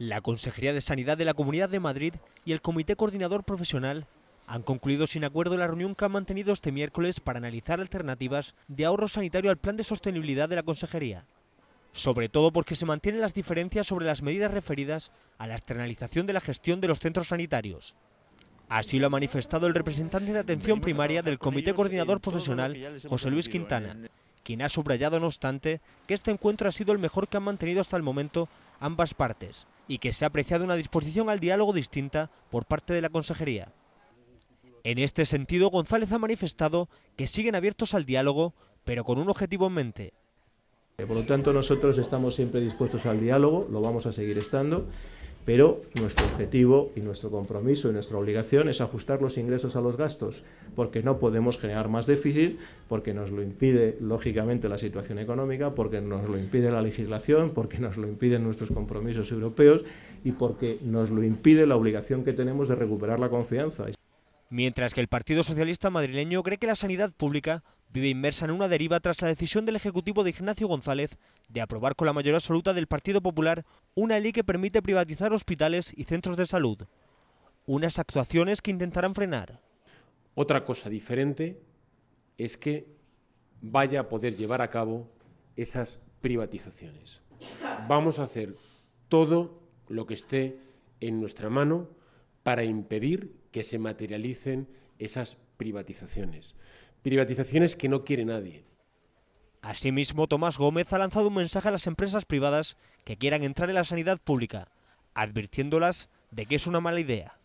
La Consejería de Sanidad de la Comunidad de Madrid y el Comité Coordinador Profesional han concluido sin acuerdo la reunión que han mantenido este miércoles para analizar alternativas de ahorro sanitario al plan de sostenibilidad de la Consejería. Sobre todo porque se mantienen las diferencias sobre las medidas referidas a la externalización de la gestión de los centros sanitarios. Así lo ha manifestado el representante de atención primaria del Comité Coordinador Profesional, José Luis Quintana, quien ha subrayado, no obstante, que este encuentro ha sido el mejor que han mantenido hasta el momento ambas partes, y que se ha apreciado una disposición al diálogo distinta por parte de la Consejería. En este sentido, González ha manifestado que siguen abiertos al diálogo, pero con un objetivo en mente. Por lo tanto, nosotros estamos siempre dispuestos al diálogo, lo vamos a seguir estando pero nuestro objetivo y nuestro compromiso y nuestra obligación es ajustar los ingresos a los gastos, porque no podemos generar más déficit, porque nos lo impide lógicamente la situación económica, porque nos lo impide la legislación, porque nos lo impiden nuestros compromisos europeos y porque nos lo impide la obligación que tenemos de recuperar la confianza. Mientras que el Partido Socialista madrileño cree que la sanidad pública vive inmersa en una deriva tras la decisión del Ejecutivo de Ignacio González de aprobar con la mayoría absoluta del Partido Popular una ley que permite privatizar hospitales y centros de salud. Unas actuaciones que intentarán frenar. Otra cosa diferente es que vaya a poder llevar a cabo esas privatizaciones. Vamos a hacer todo lo que esté en nuestra mano para impedir que se materialicen esas privatizaciones. Privatizaciones que no quiere nadie. Asimismo, Tomás Gómez ha lanzado un mensaje a las empresas privadas que quieran entrar en la sanidad pública, advirtiéndolas de que es una mala idea.